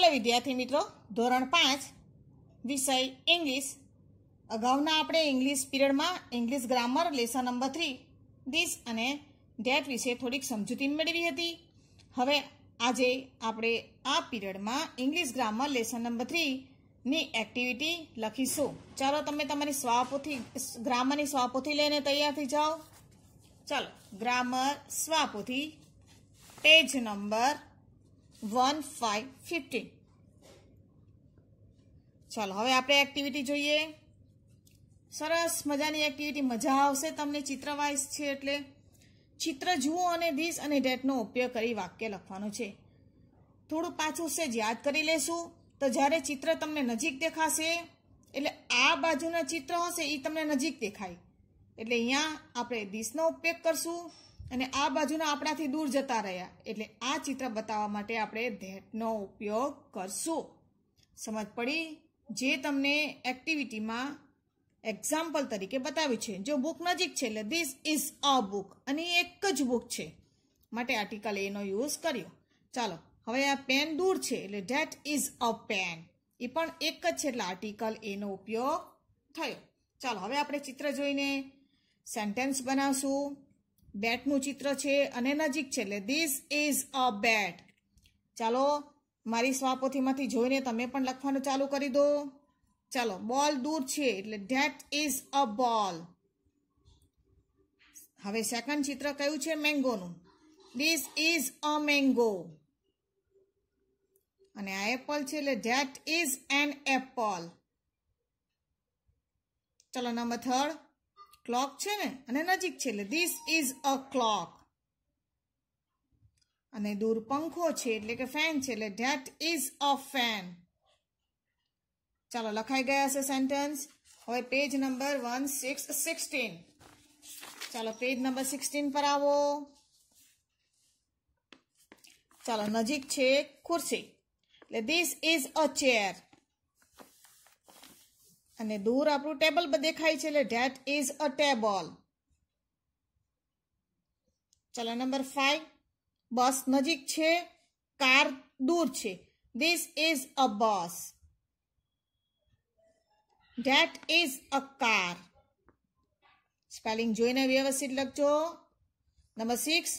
hello વિદ્યાર્થી મિત્રો ધોરણ પાંચ વિષય ઇંગ્લિશ અગાઉના આપણે ઇંગ્લિશ પીરિયડમાં English grammar lesson number three this અને ધેટ વિશે થોડીક સમજૂતી મેળવી હતી હવે આજે આપણે આ પીરિયડમાં ઇંગ્લિશ ગ્રામર લેસન નંબર થ્રીની એક્ટિવિટી લખીશું ચાલો તમે તમારી સ્વાપોથી ગ્રામરની સ્વાપોથી લઈને તૈયાર થઈ જાઓ ચાલો ગ્રામર સ્વાપોથી page number one five fifteen ચાલો હવે આપણે એક્ટિવિટી જોઈએ સરસ મજાની એક્ટિવિટી મજા આવશે તમને ચિત્ર છે એટલે ચિત્ર જુઓ અને ધીસ અને ડેટનો ઉપયોગ કરી વાક્ય લખવાનું છે થોડું પાછું સેજ યાદ કરી લેશું તો જ્યારે ચિત્ર તમને નજીક દેખાશે એટલે આ બાજુના ચિત્ર હશે એ તમને નજીક દેખાય એટલે અહીંયા આપણે ધીસનો ઉપયોગ કરશું અને આ બાજુના આપણાથી દૂર જતા રહ્યા એટલે આ ચિત્ર બતાવવા માટે આપણે ધેટનો ઉપયોગ કરશું સમજ પડી જે તમને એક્ટિવિટીમાં એક્ઝામ્પલ તરીકે બતાવ્યું છે જો બુક નજીક છે એટલે ધીસ ઇઝ અ બુક અને એક જ બુક છે માટે આર્ટિકલ એનો યુઝ કર્યો ચાલો હવે આ પેન દૂર છે એટલે ધેટ ઇઝ અ પેન એ પણ એક જ છે એટલે આર્ટિકલ એનો ઉપયોગ થયો ચાલો હવે આપણે ચિત્ર જોઈને સેન્ટેન્સ બનાવશું બેટનું ચિત્ર છે અને નજીક છે એટલે ધીસ ઇઝ અ બેટ ચાલો મારી સ્વાપોથીમાંથી જોઈને તમે પણ લખવાનું ચાલુ કરી દો ચાલો બોલ દૂર છે એટલે ધેટ ઇઝ અ બોલ હવે સેકન્ડ ચિત્ર કયું છે મેંગોનું ધીસ ઇઝ અ મેંગો અને આ એપલ છે એટલે ધેટ ઇઝ એન એપલ ચલો નંબર થર્ડ ક્લોક છે ને અને નજીક છે એટલે ધીસ ઇઝ અ ક્લોક અને દૂર પંખો છે એટલે કે ફેન છે એટલે ધેટ ઇઝ અ ફેન ચાલો લખાઈ ગયા છે સેન્ટેન્સ હવે page number one six sixteen ચાલો પેજ નંબર સિક્સટીન પર આવો ચાલો નજીક છે ખુરશી એટલે ધીસ ઇઝ અ ચેર અને દૂર આપણું ટેબલ દેખાય છે એટલે ધેટ ઇઝ અ ટેબલ ચલો નંબર ફાઈવ બસ નજીક છે કાર દૂર છે this is a bus that is a car spelling જોઈને વ્યવસ્થિત લખજો નંબર સિક્સ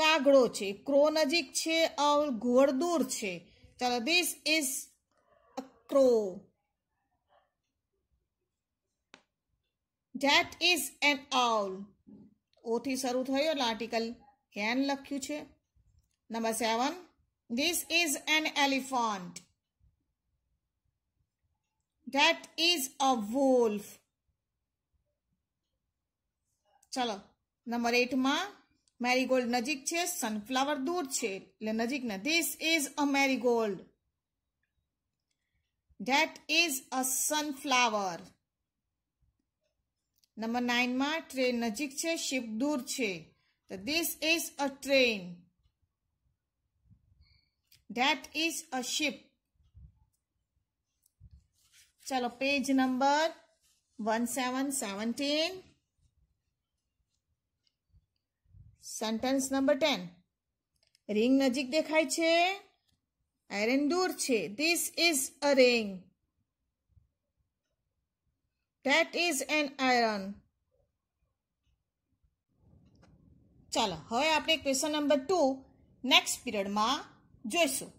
કાગડો છે ક્રો નજીક છે ઓર ઘોડ દૂર છે ચલો this is a crow that is an owl ઓથી શરૂ થયો એટલે આર્ટિકલ કેન લખ્યું છે number seven this is an elephant that is a wolf ચલો નંબર એટમાં મેરીગોલ્ડ નજીક છે સનફ્લાવર દૂર છે એટલે નજીક ના this is a marigold that is a sunflower number નાઇનમાં ટ્રેન નજીક છે શિપ દૂર છે તો this is a train that is a ship ચાલો page number one seven seventeen sentence number ten ring નજીક દેખાય છે એરેન દૂર છે this is a ring That is an iron ચાલો હવે આપણે ક્વેશ્ચન નંબર ટુ નેક્સ્ટ પીરિયડમાં જોઈશું